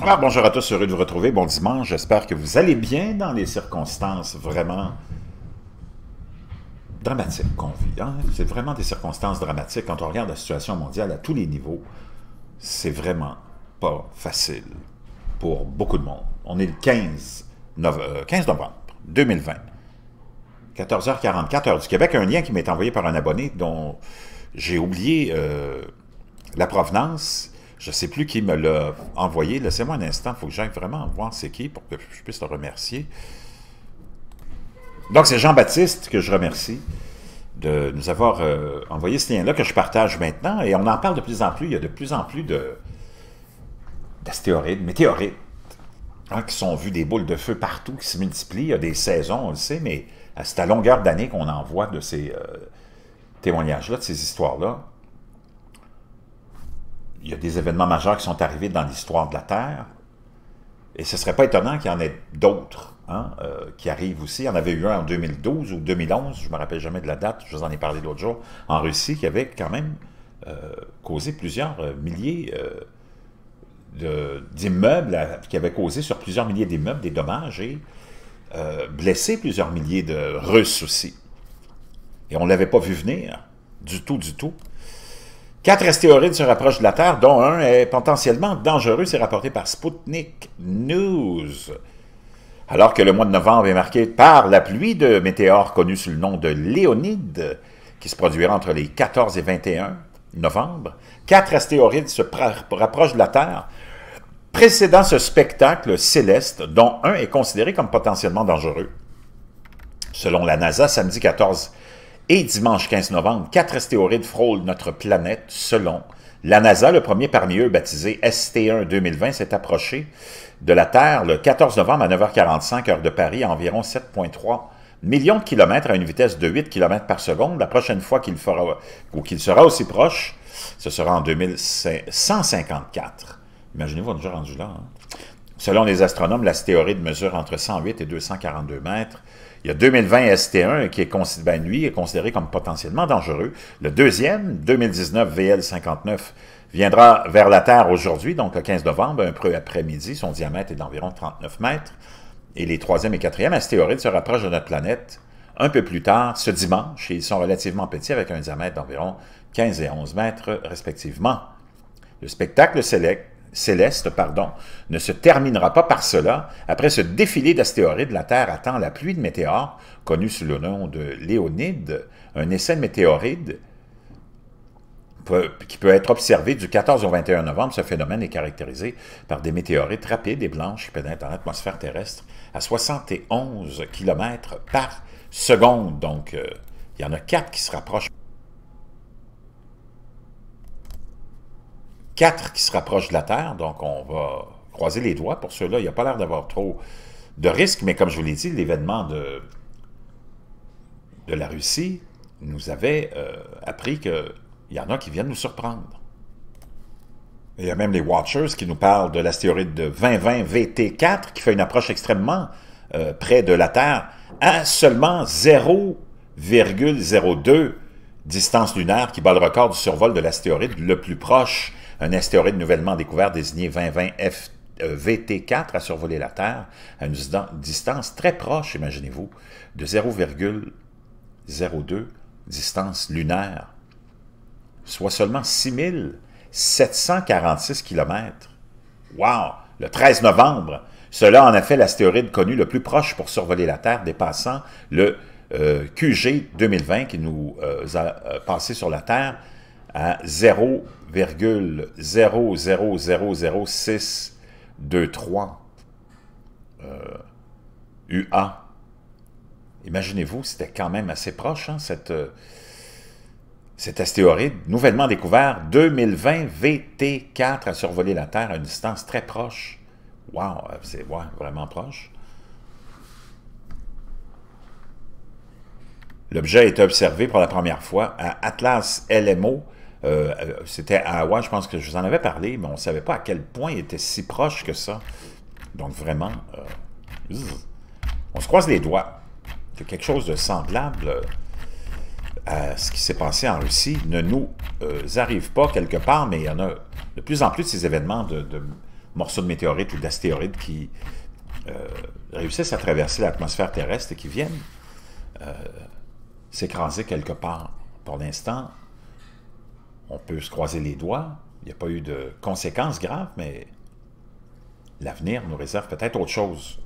Ah, bonjour à tous, heureux de vous retrouver. Bon dimanche, j'espère que vous allez bien dans les circonstances vraiment dramatiques qu'on vit. Hein. C'est vraiment des circonstances dramatiques. Quand on regarde la situation mondiale à tous les niveaux, c'est vraiment pas facile pour beaucoup de monde. On est le 15, euh, novembre, 15 2020. 14h44, heure du Québec, un lien qui m'est envoyé par un abonné dont j'ai oublié euh, la provenance je ne sais plus qui me l'a envoyé. Laissez-moi un instant, il faut que j'aille vraiment voir c'est qui pour que je puisse le remercier. Donc, c'est Jean-Baptiste que je remercie de nous avoir euh, envoyé ce lien-là que je partage maintenant. Et on en parle de plus en plus. Il y a de plus en plus de d'astéroïdes, météorites, hein, qui sont vus des boules de feu partout, qui se multiplient. Il y a des saisons, on le sait, mais c'est à longueur d'année qu'on envoie de ces euh, témoignages-là, de ces histoires-là il y a des événements majeurs qui sont arrivés dans l'histoire de la Terre, et ce ne serait pas étonnant qu'il y en ait d'autres hein, euh, qui arrivent aussi. Il y en avait eu un en 2012 ou 2011, je ne me rappelle jamais de la date, je vous en ai parlé l'autre jour, en Russie, qui avait quand même euh, causé plusieurs euh, milliers d'immeubles, qui avait causé sur plusieurs milliers d'immeubles des dommages et blessé plusieurs milliers de Russes aussi. Et on ne l'avait pas vu venir, du tout, du tout. Quatre astéroïdes se rapprochent de la Terre, dont un est potentiellement dangereux, c'est rapporté par Sputnik News. Alors que le mois de novembre est marqué par la pluie de météores connue sous le nom de Léonide, qui se produira entre les 14 et 21 novembre, quatre astéroïdes se rapprochent de la Terre, précédant ce spectacle céleste dont un est considéré comme potentiellement dangereux. Selon la NASA, samedi 14 et dimanche 15 novembre, quatre astéroïdes frôlent notre planète selon la NASA, le premier parmi eux, baptisé ST1 2020, s'est approché de la Terre le 14 novembre à 9h45, heure de Paris, à environ 7,3 millions de kilomètres à une vitesse de 8 km par seconde. La prochaine fois qu'il fera ou qu'il sera aussi proche, ce sera en 2154. Imaginez-vous, on est déjà rendu là. Hein? Selon les astronomes, l'astéroïde mesure entre 108 et 242 mètres. Il y a 2020 ST1 qui est, considéré, ben, est considéré comme potentiellement dangereux. Le deuxième, 2019 VL59, viendra vers la Terre aujourd'hui, donc le 15 novembre, un peu après-midi. Son diamètre est d'environ 39 mètres. Et les troisième et quatrième astéroïdes se rapprochent de notre planète un peu plus tard, ce dimanche, et ils sont relativement petits avec un diamètre d'environ 15 et 11 mètres respectivement. Le spectacle select céleste pardon, ne se terminera pas par cela. Après ce défilé d'astéroïdes, la Terre attend la pluie de météores, connue sous le nom de Léonide, un essai de météoride qui peut être observé du 14 au 21 novembre. Ce phénomène est caractérisé par des météorites rapides et blanches qui pénètrent dans l'atmosphère terrestre à 71 km par seconde. Donc, euh, il y en a quatre qui se rapprochent. quatre qui se rapprochent de la Terre, donc on va croiser les doigts pour ceux-là. Il n'y a pas l'air d'avoir trop de risques, mais comme je vous l'ai dit, l'événement de, de la Russie nous avait euh, appris appris qu'il y en a qui viennent nous surprendre. Il y a même les Watchers qui nous parlent de l'astéroïde de 2020 VT4 qui fait une approche extrêmement euh, près de la Terre à seulement 0,02 distance lunaire qui bat le record du survol de l'astéroïde le plus proche un astéroïde nouvellement découvert désigné 2020 F VT4 a survolé la Terre à une distance très proche, imaginez-vous, de 0,02 distance lunaire, soit seulement 6746 km. Wow! Le 13 novembre, cela en a fait l'astéroïde connu le plus proche pour survoler la Terre, dépassant le euh, QG 2020 qui nous euh, a passé sur la Terre à 0,0000623 euh, UA. Imaginez-vous, c'était quand même assez proche, hein, cette, euh, cet astéroïde, nouvellement découvert, 2020 VT4 a survolé la Terre à une distance très proche. Wow, c'est vraiment proche. L'objet a été observé pour la première fois à Atlas LMO euh, euh, c'était à Hawaï, je pense que je vous en avais parlé, mais on ne savait pas à quel point il était si proche que ça. Donc vraiment, euh, on se croise les doigts. Que quelque chose de semblable à ce qui s'est passé en Russie ne nous arrive pas quelque part, mais il y en a de plus en plus de ces événements de, de morceaux de météorites ou d'astéroïdes qui réussissent à traverser l'atmosphère terrestre et qui viennent s'écraser quelque part. Pour l'instant, on peut se croiser les doigts. Il n'y a pas eu de conséquences graves, mais l'avenir nous réserve peut-être autre chose.